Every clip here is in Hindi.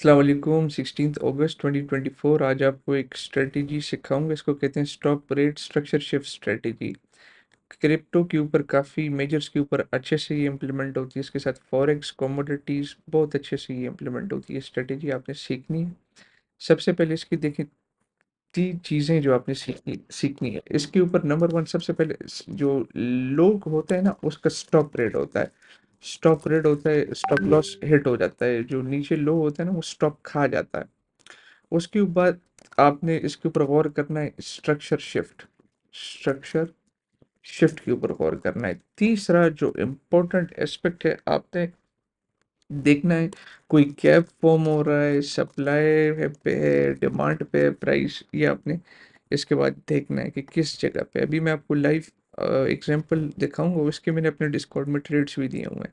अल्लाम सिक्सटीन अगस्त 2024 आज आपको एक स्ट्रेटजी सिखाऊंगा इसको कहते हैं stop raid structure shift strategy crypto के ऊपर काफ़ी मेजर्स के ऊपर अच्छे से ये इम्प्लीमेंट होती है इसके साथ फॉरेक्स कॉमोडिटीज़ बहुत अच्छे से ये इम्प्लीमेंट होती है स्ट्रेटजी आपने सीखनी है सबसे पहले इसकी देखें तीन चीज़ें जो आपने सीखनी सीखनी है इसके ऊपर नंबर वन सबसे पहले जो लोग होता है ना उसका स्टॉप रेट होता है स्टॉप रेड होता है स्टॉप लॉस हिट हो जाता है जो नीचे लो होता है ना वो स्टॉक खा जाता है उसके बाद आपने इसके ऊपर गौर करना है स्ट्रक्चर शिफ्ट स्ट्रक्चर शिफ्ट के ऊपर गौर करना है तीसरा जो इम्पोर्टेंट एस्पेक्ट है आपने देखना है कोई कैप फॉर्म हो रहा है सप्लाई पे है डिमांड पे है प्राइस ये आपने इसके बाद देखना है कि किस जगह पे अभी मैं आपको लाइव एग्जाम्पल दिखाऊंगा उसके मैंने अपने डिस्कॉर्ड में ट्रेड्स भी दिए हुए हैं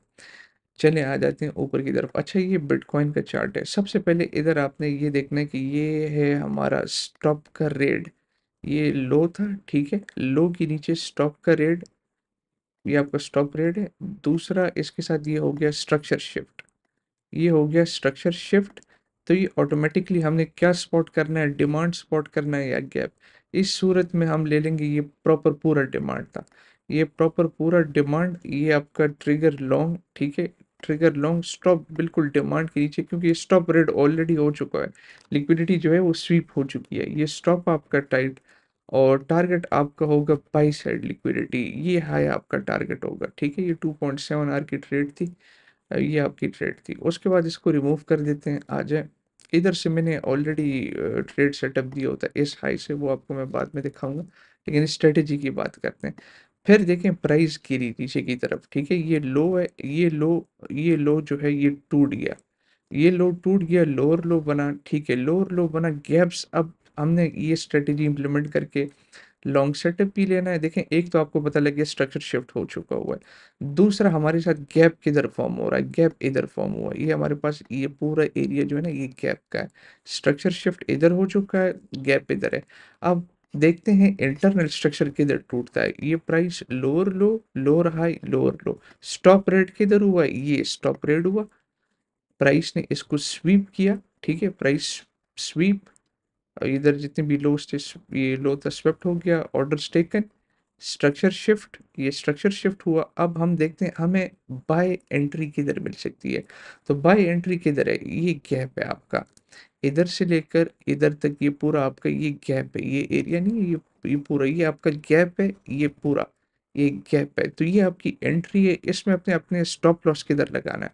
चले आ जाते हैं ऊपर की तरफ अच्छा ये बिटकॉइन का चार्ट है सबसे पहले इधर आपने ये देखना है कि ये है हमारा स्टॉप का रेड ये लो था ठीक है लो के नीचे स्टॉप का रेड ये आपका स्टॉप रेड है दूसरा इसके साथ ये हो गया स्ट्रक्चर शिफ्ट ये हो गया स्ट्रक्चर शिफ्ट तो ये ऑटोमेटिकली हमने क्या स्पॉट करना है डिमांड स्पॉट करना है या गैप इस सूरत में हम ले लेंगे ये प्रॉपर पूरा डिमांड था ये प्रॉपर पूरा डिमांड ये आपका ट्रिगर लॉन्ग ठीक है ट्रिगर लॉन्ग स्टॉप बिल्कुल डिमांड के नीचे क्योंकि ये स्टॉप रेट ऑलरेडी हो चुका है लिक्विडिटी जो है वो स्वीप हो चुकी है ये स्टॉप आपका टाइट और टारगेट आपका होगा बाई साइड लिक्विडिटी ये हाई आपका टारगेट होगा ठीक है ये टू पॉइंट सेवन आर की ट्रेड थी ये आपकी ट्रेड थी उसके बाद इसको रिमूव कर देते हैं आ जाए इधर से मैंने ऑलरेडी ट्रेड सेटअप दिया होता है इस हाई से वो आपको मैं बाद में दिखाऊंगा लेकिन स्ट्रेटेजी की बात करते हैं फिर देखें प्राइस गिरी नीचे की तरफ ठीक है ये लो है ये लो ये लो जो है ये टूट गया ये लो टूट गया लोअर लो बना ठीक है लोअर लो बना गैप्स अब हमने ये स्ट्रेटेजी इम्प्लीमेंट करके लॉन्ग सेटअप भी लेना है देखें एक तो आपको पता लग गया स्ट्रक्चर शिफ्ट हो चुका हुआ है दूसरा हमारे साथ गैप किधर फॉर्म हो रहा है गैप इधर फॉर्म हुआ है ये हमारे पास ये पूरा एरिया जो है ना ये गैप का है स्ट्रक्चर शिफ्ट इधर हो चुका है गैप इधर है अब देखते हैं इंटरनल स्ट्रक्चर किधर टूटता है ये price lower low lower high lower low stop raid किधर हुआ ये स्टॉप रेट हुआ प्राइस ने इसको स्वीप किया ठीक है प्राइस स्वीप इधर जितने भी लो ये लो था स्वेप्ट हो गया ऑर्डर टेकन स्ट्रक्चर शिफ्ट ये स्ट्रक्चर शिफ्ट हुआ अब हम देखते हैं हमें बाय एंट्री किधर मिल सकती है तो बाय एंट्री किधर है ये गैप है आपका इधर से लेकर इधर तक ये पूरा आपका ये गैप है ये एरिया नहीं है ये ये पूरा ये आपका गैप है ये पूरा ये गैप है तो ये आपकी एंट्री है इसमें अपने अपने स्टॉप लॉस किधर लगाना है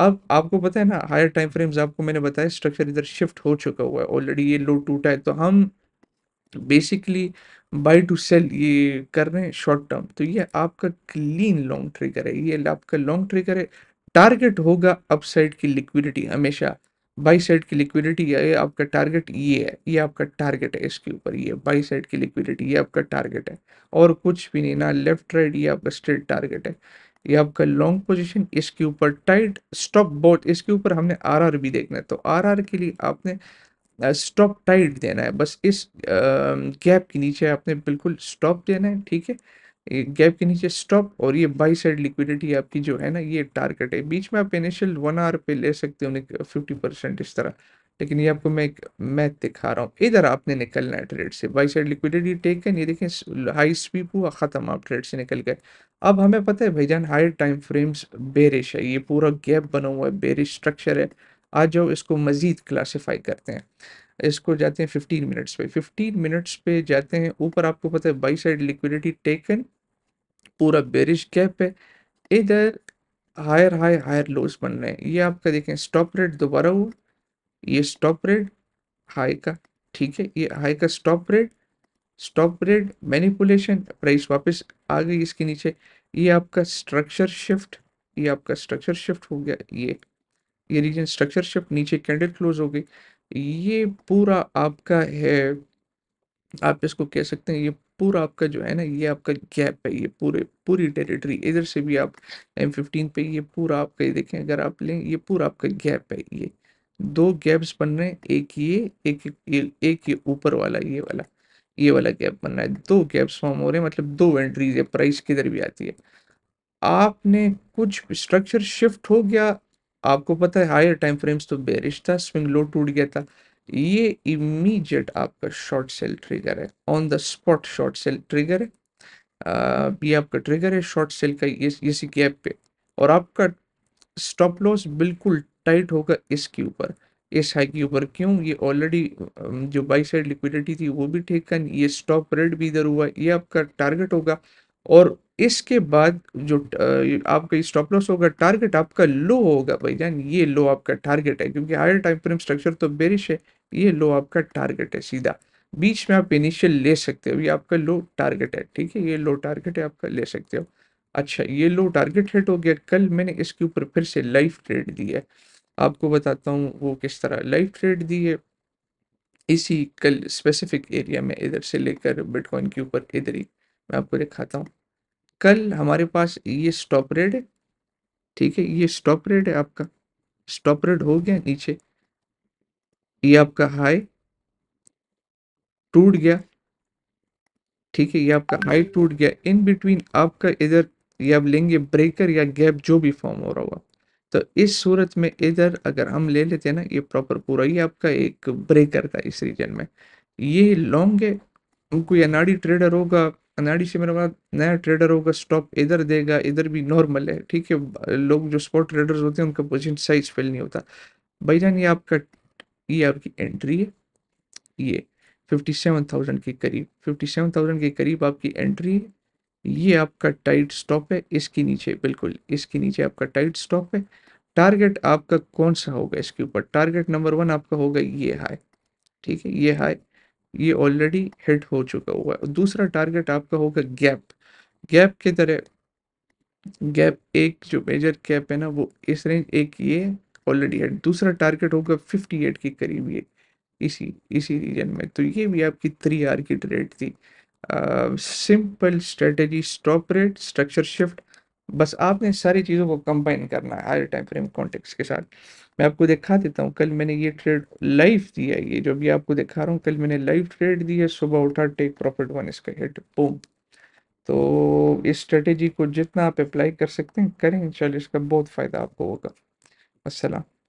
अब आपको पता है ना हायर टाइम फ्रेम्स आपको मैंने बताया स्ट्रक्चर इधर शिफ्ट हो चुका हुआ है ऑलरेडी ये लो टूटा है तो हम बेसिकली बाय टू सेल ये कर रहे हैं शॉर्ट टर्म तो ये आपका क्लीन लॉन्ग ट्रिगर है ये आपका लॉन्ग ट्रिगर है टारगेट होगा अपसाइड की लिक्विडिटी हमेशा बाई साइड की लिक्विडिटी ये आपका टारगेट ये है ये आपका टारगेट है इसके ऊपर ये बाई साइड की लिक्विडिटी ये आपका टारगेट है और कुछ भी नहीं ना लेफ्ट राइट ये आपका स्ट्रेट टारगेट है ये आपका लॉन्ग पोजीशन इसके ऊपर टाइट स्टॉप बोट इसके ऊपर हमने आरआर भी देखना है तो आरआर के लिए आपने स्टॉप टाइट देना है बस इस गैप के नीचे आपने बिल्कुल स्टॉप देना है ठीक है गैप के नीचे स्टॉप और ये बाई साइड लिक्विडिटी आपकी जो है ना ये टारगेट है बीच में आप इनिशियल वन आवर पे ले सकते हो फिफ्टी परसेंट इस तरह लेकिन ये आपको मैं एक मैथ दिखा रहा हूँ इधर आपने निकलना है ट्रेड से बाई साइड लिक्विडिटी टेकन ये देखें हाई स्वीप हुआ ख़त्म आप ट्रेड से निकल गए अब हमें पता है भाईजान हाई टाइम फ्रेम्स बेरिश है ये पूरा गैप बना हुआ है बेरिश स्ट्रक्चर है आज जाओ इसको मज़ीद क्लासीफाई करते हैं इसको जाते हैं फिफ्टीन मिनट्स पे फिफ्टीन मिनट्स पे जाते हैं ऊपर आपको पता है बाई साइड लिक्विडिटी टेकन पूरा बेरिश गैप है इधर हायर हाई हायर लोज बन रहे हैं ये आपका देखें स्टॉप रेट दोबारा हुआ ये स्टॉप रेट हाई का ठीक है ये हाई का stop raid stop raid manipulation price वापस आ गई इसके नीचे ये आपका स्ट्रक्चर शिफ्ट ये आपका स्ट्रक्चर शिफ्ट हो गया ये ये रीजन स्ट्रक्चर शिफ्ट नीचे कैंडल क्लोज हो गई ये पूरा आपका है आप इसको कह सकते हैं ये पूरा आपका जो है ना ये आपका गैप है ये पूरे पूरी टेरिटरी इधर से भी आप एम फिफ्टीन पे ये पूरा आपका ये देखें अगर आप लें ये पूरा आपका गैप है ये दो गैप्स बन रहे हैं एक ये एक एक ये ऊपर वाला ये वाला ये वाला गैप बन रहा है दो गैप्स फॉर्म हो रहे हैं मतलब दो एंट्रीज है प्राइस किधर भी आती है आपने कुछ स्ट्रक्चर शिफ्ट हो गया आपको पता है हायर टाइम फ्रेम्स तो बेरिश था स्विंग लो टूट गया था ये इमीडिएट आपका शॉर्ट सेल ट्रिगर है on the spot short sell trigger है आ, ये आपका ट्रिगर है शॉर्ट सेल का ये इसी गैप पे और आपका स्टॉप लॉस बिल्कुल टाइट होगा इसके ऊपर इस हाई के ऊपर क्यों ये ऑलरेडी जो बाई साइड लिक्विडिटी थी वो भी कर ये स्टॉप रेड भी इधर हुआ ये आपका टारगेट होगा और इसके बाद जो आपका स्टॉप लॉस होगा टारगेट आपका लो होगा भाई जान ये लो आपका टारगेट है क्योंकि हायर टाइम फ्रेम स्ट्रक्चर तो बेरिश है ये लो आपका टारगेट है सीधा बीच में आप इनिशियल ले सकते हो ये आपका लो टारगेट है ठीक है ये लो टारगेट है आपका ले सकते हो अच्छा ये लो टारगेट हेट हो गया कल मैंने इसके ऊपर फिर से लाइफ ट्रेड दिया है आपको बताता हूँ वो किस तरह लाइव ट्रेड दी है इसी कल स्पेसिफिक एरिया में इधर से लेकर बिटकॉइन के ऊपर इधर ही मैं आपको दिखाता हूँ कल हमारे पास ये स्टॉप रेड है ठीक है ये स्टॉप रेड है आपका स्टॉप रेड हो गया नीचे ये आपका हाई टूट गया ठीक है ये आपका हाई टूट गया इन बिटवीन आपका इधर ये आप लेंगे ब्रेकर या गैप जो भी फॉर्म हो रहा होगा तो इस सूरत में इधर अगर हम ले लेते हैं ना ये प्रॉपर पूरा ये आपका एक ब्रेक करता है इस रीजन में ये लॉन्ग है कोई अनाड़ी ट्रेडर होगा अनाड़ी से मेरा बाद नया ट्रेडर होगा स्टॉप इधर देगा इधर भी नॉर्मल है ठीक है लोग जो स्पॉट ट्रेडर्स होते हैं उनका पोजिशन साइज फेल नहीं होता भाई जान ये आपका ये आपकी एंट्री है ये थाउजेंड के करीब थाउजेंड के करीब आपकी एंट्री है ये आपका टाइट स्टॉप है इसके नीचे बिल्कुल इसके नीचे आपका टाइट स्टॉप है टारगेट आपका कौन सा होगा इसके ऊपर टारगेट नंबर वन आपका होगा ये हाई ठीक है ये हाई ये ऑलरेडी हिट हो चुका हुआ है दूसरा टारगेट आपका होगा गैप गैप के तरह गैप एक जो मेजर गैप है ना वो इस रेंज एक ये ऑलरेडी हिट दूसरा टारगेट होगा फिफ्टी एट के करीब ये इसी इसी रीजन में तो ये भी आपकी थ्री आर की ट्रेड थी simple strategy stop raid structure shift बस आपने सारी चीज़ों को कंबाइन करना है हायर टाइम फ्रेम कॉन्टेक्स्ट के साथ मैं आपको दिखा देता हूँ कल मैंने ये ट्रेड लाइव दिया है ये जो भी आपको दिखा रहा हूँ कल मैंने लाइव ट्रेड दी है सुबह उठा टेक प्रॉफिट वन इसका हिट बूम तो इस स्ट्रेटेजी को जितना आप अप्लाई कर सकते हैं करें इंशाल्लाह इसका बहुत फ़ायदा आपको होगा असलम